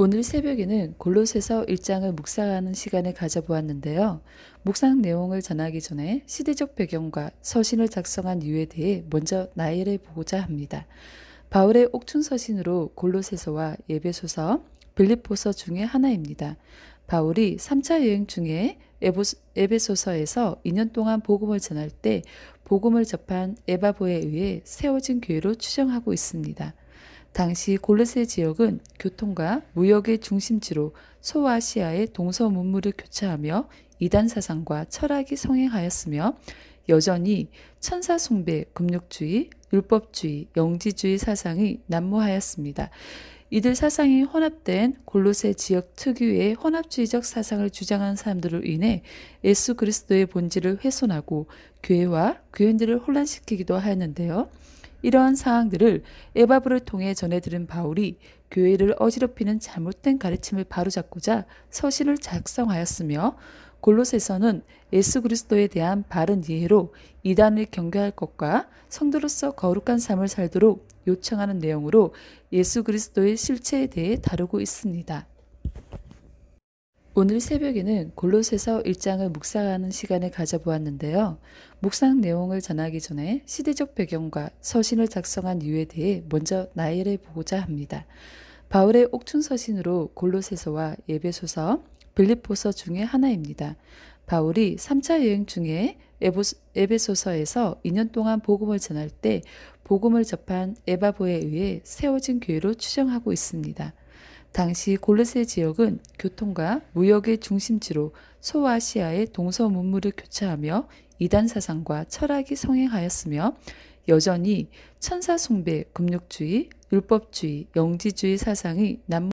오늘 새벽에는 골로새서 일장을 묵상하는 시간을 가져보았는데요. 묵상 내용을 전하기 전에 시대적 배경과 서신을 작성한 이유에 대해 먼저 나열해 보고자 합니다. 바울의 옥춘 서신으로 골로새서와 예배소서, 빌립보서 중의 하나입니다. 바울이 3차 여행 중에 에베소서에서 2년 동안 복음을 전할 때 복음을 접한 에바보에 의해 세워진 교회로 추정하고 있습니다. 당시 골르세 지역은 교통과 무역의 중심지로 소아시아의 동서 문물을 교차하며 이단 사상과 철학이 성행하였으며 여전히 천사 숭배, 금욕주의, 율법주의, 영지주의 사상이 난무하였습니다. 이들 사상이 혼합된 골로세 지역 특유의 혼합주의적 사상을 주장한 사람들로 인해 예수 그리스도의 본질을 훼손하고 교회와 교인들을 혼란시키기도 하였는데요. 이러한 사항들을 에바브를 통해 전해 들은 바울이 교회를 어지럽히는 잘못된 가르침을 바로잡고자 서신을 작성하였으며 골로새서는 예수 그리스도에 대한 바른 이해로 이단을 경계할 것과 성도로서 거룩한 삶을 살도록 요청하는 내용으로 예수 그리스도의 실체에 대해 다루고 있습니다. 오늘 새벽에는 골로새서 1장을 묵상하는 시간을 가져보았는데요. 묵상 내용을 전하기 전에 시대적 배경과 서신을 작성한 이유에 대해 먼저 나열해 보고자 합니다. 바울의 옥춘 서신으로 골로새서와 예배소서, 빌립보서 중에 하나입니다. 바울이 3차 여행 중에 에베소서에서 2년 동안 복음을 전할 때 복음을 접한 에바보에 의해 세워진 교회로 추정하고 있습니다. 당시 골르세 지역은 교통과 무역의 중심지로 소아시아의 동서 문물을 교차하며 이단 사상과 철학이 성행하였으며 여전히 천사 숭배, 금욕주의, 율법주의, 영지주의 사상이 남